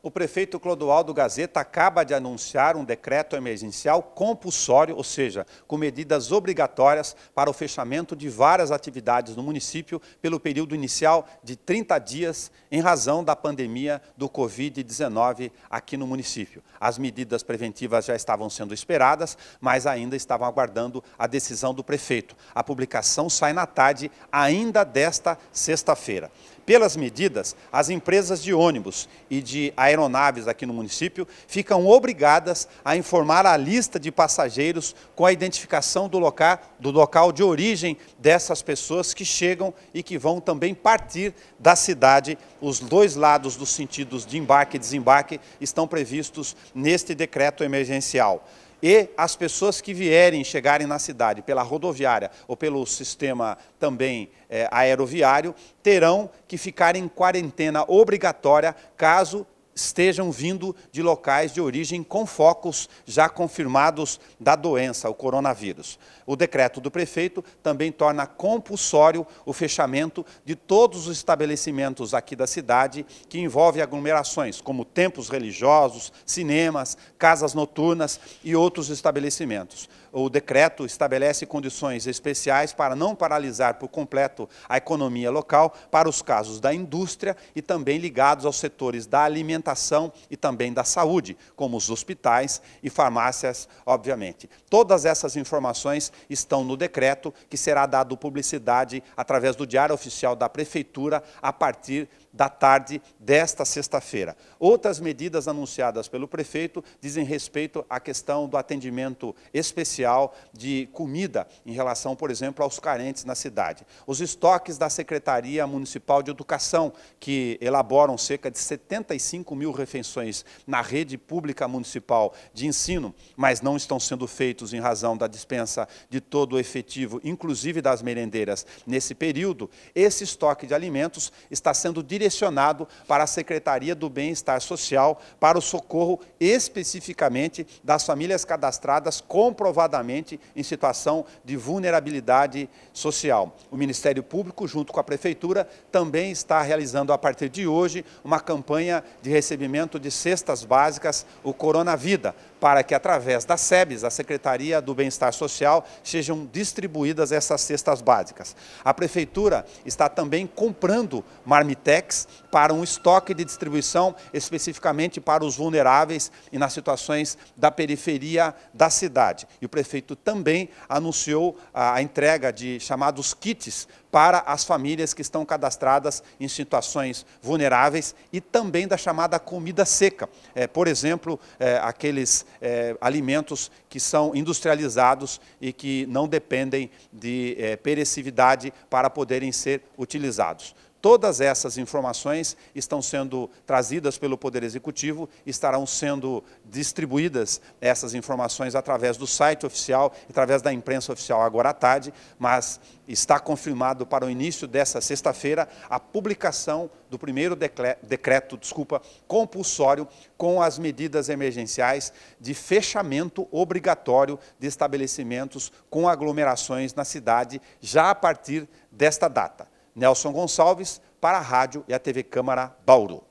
O prefeito Clodoaldo Gazeta acaba de anunciar um decreto emergencial compulsório, ou seja, com medidas obrigatórias para o fechamento de várias atividades no município pelo período inicial de 30 dias em razão da pandemia do Covid-19 aqui no município. As medidas preventivas já estavam sendo esperadas, mas ainda estavam aguardando a decisão do prefeito. A publicação sai na tarde ainda desta sexta-feira. Pelas medidas, as empresas de ônibus e de aeronaves aqui no município ficam obrigadas a informar a lista de passageiros com a identificação do local, do local de origem dessas pessoas que chegam e que vão também partir da cidade. Os dois lados dos sentidos de embarque e desembarque estão previstos neste decreto emergencial. E as pessoas que vierem, chegarem na cidade pela rodoviária ou pelo sistema também é, aeroviário, terão que ficar em quarentena obrigatória caso estejam vindo de locais de origem com focos já confirmados da doença, o coronavírus. O decreto do prefeito também torna compulsório o fechamento de todos os estabelecimentos aqui da cidade que envolvem aglomerações, como templos religiosos, cinemas, casas noturnas e outros estabelecimentos o decreto estabelece condições especiais para não paralisar por completo a economia local para os casos da indústria e também ligados aos setores da alimentação e também da saúde, como os hospitais e farmácias, obviamente. Todas essas informações estão no decreto que será dado publicidade através do Diário Oficial da Prefeitura a partir da tarde desta sexta-feira. Outras medidas anunciadas pelo prefeito dizem respeito à questão do atendimento especial de comida em relação, por exemplo, aos carentes na cidade. Os estoques da Secretaria Municipal de Educação, que elaboram cerca de 75 mil refeições na rede pública municipal de ensino, mas não estão sendo feitos em razão da dispensa de todo o efetivo, inclusive das merendeiras, nesse período, esse estoque de alimentos está sendo direcionado direcionado para a Secretaria do Bem-Estar Social para o socorro especificamente das famílias cadastradas comprovadamente em situação de vulnerabilidade social. O Ministério Público, junto com a Prefeitura, também está realizando a partir de hoje uma campanha de recebimento de cestas básicas, o Corona Vida para que através da SEBS, a Secretaria do Bem-Estar Social, sejam distribuídas essas cestas básicas. A Prefeitura está também comprando marmitex para um estoque de distribuição especificamente para os vulneráveis e nas situações da periferia da cidade. E o prefeito também anunciou a entrega de chamados kits para as famílias que estão cadastradas em situações vulneráveis e também da chamada comida seca. É, por exemplo, é, aqueles é, alimentos que são industrializados e que não dependem de é, perecividade para poderem ser utilizados. Todas essas informações estão sendo trazidas pelo Poder Executivo, estarão sendo distribuídas essas informações através do site oficial, através da imprensa oficial agora à tarde, mas está confirmado para o início dessa sexta-feira a publicação do primeiro decreto, desculpa, compulsório com as medidas emergenciais de fechamento obrigatório de estabelecimentos com aglomerações na cidade já a partir desta data. Nelson Gonçalves, para a Rádio e a TV Câmara Bauru.